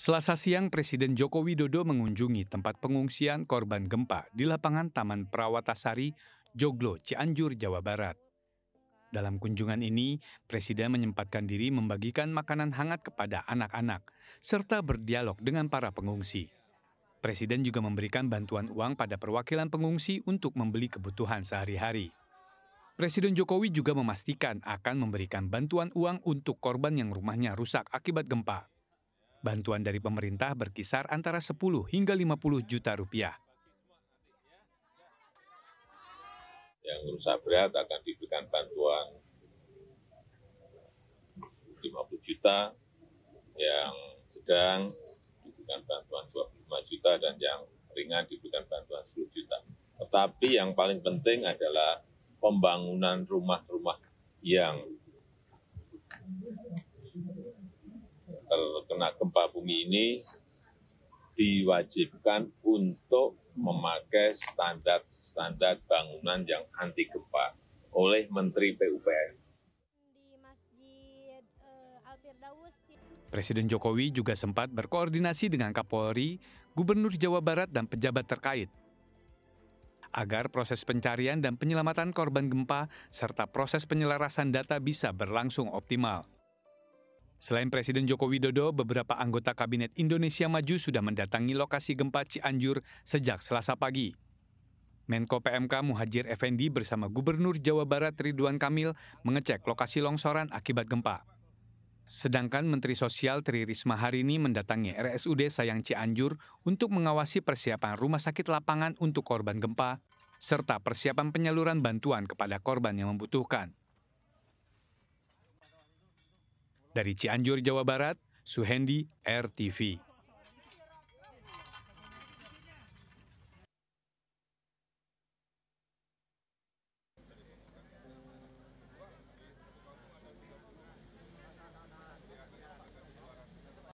Selasa siang, Presiden Joko Widodo mengunjungi tempat pengungsian korban gempa di lapangan Taman Prawatasari, Joglo, Cianjur, Jawa Barat. Dalam kunjungan ini, Presiden menyempatkan diri membagikan makanan hangat kepada anak-anak, serta berdialog dengan para pengungsi. Presiden juga memberikan bantuan uang pada perwakilan pengungsi untuk membeli kebutuhan sehari-hari. Presiden Jokowi juga memastikan akan memberikan bantuan uang untuk korban yang rumahnya rusak akibat gempa Bantuan dari pemerintah berkisar antara 10 hingga 50 juta rupiah. Yang rusak berat akan diberikan bantuan 50 juta, yang sedang diberikan bantuan 25 juta, dan yang ringan diberikan bantuan 10 juta. Tetapi yang paling penting adalah pembangunan rumah-rumah yang terkena gempa bumi ini diwajibkan untuk memakai standar-standar bangunan yang anti gempa oleh Menteri PUPR. Eh, Presiden Jokowi juga sempat berkoordinasi dengan Kapolri, Gubernur Jawa Barat, dan pejabat terkait agar proses pencarian dan penyelamatan korban gempa serta proses penyelarasan data bisa berlangsung optimal. Selain Presiden Joko Widodo, beberapa anggota Kabinet Indonesia Maju sudah mendatangi lokasi gempa Cianjur sejak selasa pagi. Menko PMK Muhajir Effendi bersama Gubernur Jawa Barat Ridwan Kamil mengecek lokasi longsoran akibat gempa. Sedangkan Menteri Sosial Tri Risma hari ini mendatangi RSUD Sayang Cianjur untuk mengawasi persiapan rumah sakit lapangan untuk korban gempa, serta persiapan penyaluran bantuan kepada korban yang membutuhkan. Dari Cianjur, Jawa Barat, Suhendi, RTV.